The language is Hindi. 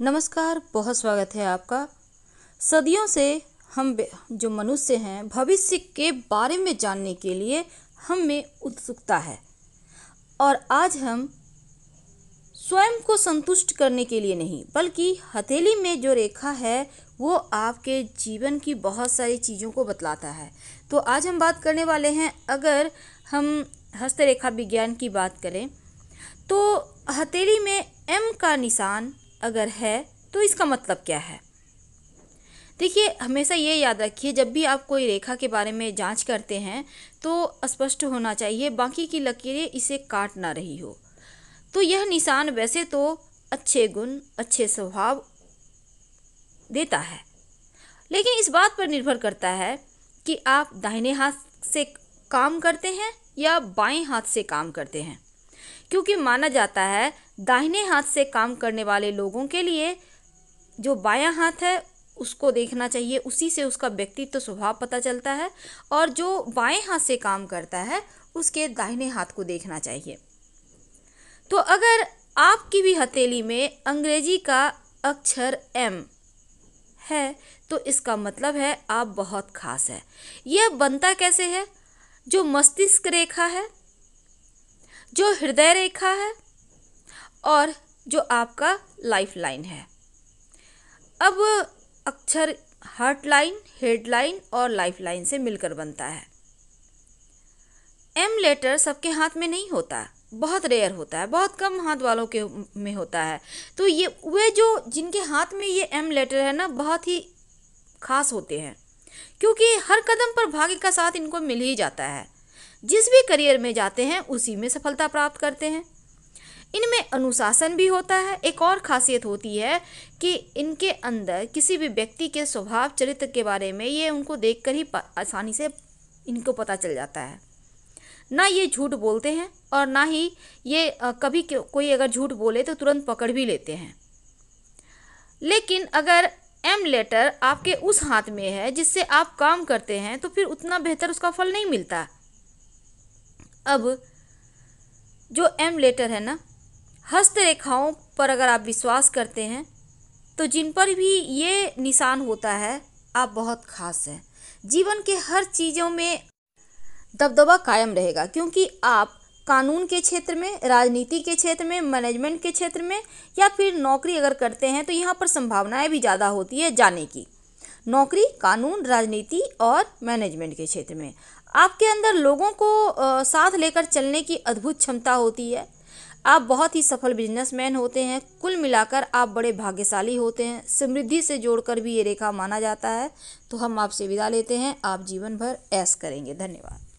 नमस्कार बहुत स्वागत है आपका सदियों से हम जो मनुष्य हैं भविष्य के बारे में जानने के लिए हम में उत्सुकता है और आज हम स्वयं को संतुष्ट करने के लिए नहीं बल्कि हथेली में जो रेखा है वो आपके जीवन की बहुत सारी चीज़ों को बतलाता है तो आज हम बात करने वाले हैं अगर हम हस्तरेखा विज्ञान की बात करें तो हथेली में एम का निशान अगर है तो इसका मतलब क्या है देखिए हमेशा ये याद रखिए जब भी आप कोई रेखा के बारे में जांच करते हैं तो स्पष्ट होना चाहिए बाकी की लकीरें इसे काट ना रही हो तो यह निशान वैसे तो अच्छे गुण अच्छे स्वभाव देता है लेकिन इस बात पर निर्भर करता है कि आप दाहिने हाथ से काम करते हैं या बाएं हाथ से काम करते हैं क्योंकि माना जाता है दाहिने हाथ से काम करने वाले लोगों के लिए जो बायां हाथ है उसको देखना चाहिए उसी से उसका व्यक्तित्व स्वभाव पता चलता है और जो बाएं हाथ से काम करता है उसके दाहिने हाथ को देखना चाहिए तो अगर आपकी भी हथेली में अंग्रेजी का अक्षर एम है तो इसका मतलब है आप बहुत खास है यह बनता कैसे है जो मस्तिष्क रेखा है जो हृदय रेखा है और जो आपका लाइफ लाइन है अब अक्षर हार्ट लाइन हेड लाइन और लाइफ लाइन से मिलकर बनता है एम लेटर सबके हाथ में नहीं होता बहुत रेयर होता है बहुत कम हाथ वालों के में होता है तो ये वे जो जिनके हाथ में ये एम लेटर है ना बहुत ही खास होते हैं क्योंकि हर कदम पर भाग्य का साथ इनको मिल ही जाता है जिस भी करियर में जाते हैं उसी में सफलता प्राप्त करते हैं इनमें अनुशासन भी होता है एक और खासियत होती है कि इनके अंदर किसी भी व्यक्ति के स्वभाव चरित्र के बारे में ये उनको देखकर ही आसानी से इनको पता चल जाता है ना ये झूठ बोलते हैं और ना ही ये कभी कोई अगर झूठ बोले तो तुरंत पकड़ भी लेते हैं लेकिन अगर एम लेटर आपके उस हाथ में है जिससे आप काम करते हैं तो फिर उतना बेहतर उसका फल नहीं मिलता अब जो एम लेटर है ना हस्तरेखाओं पर अगर आप विश्वास करते हैं तो जिन पर भी ये निशान होता है आप बहुत खास हैं जीवन के हर चीज़ों में दबदबा कायम रहेगा क्योंकि आप कानून के क्षेत्र में राजनीति के क्षेत्र में मैनेजमेंट के क्षेत्र में या फिर नौकरी अगर करते हैं तो यहाँ पर संभावनाएं भी ज़्यादा होती है जाने की नौकरी कानून राजनीति और मैनेजमेंट के क्षेत्र में आपके अंदर लोगों को साथ लेकर चलने की अद्भुत क्षमता होती है आप बहुत ही सफल बिजनेसमैन होते हैं कुल मिलाकर आप बड़े भाग्यशाली होते हैं समृद्धि से जोड़कर भी ये रेखा माना जाता है तो हम आपसे विदा लेते हैं आप जीवन भर ऐश करेंगे धन्यवाद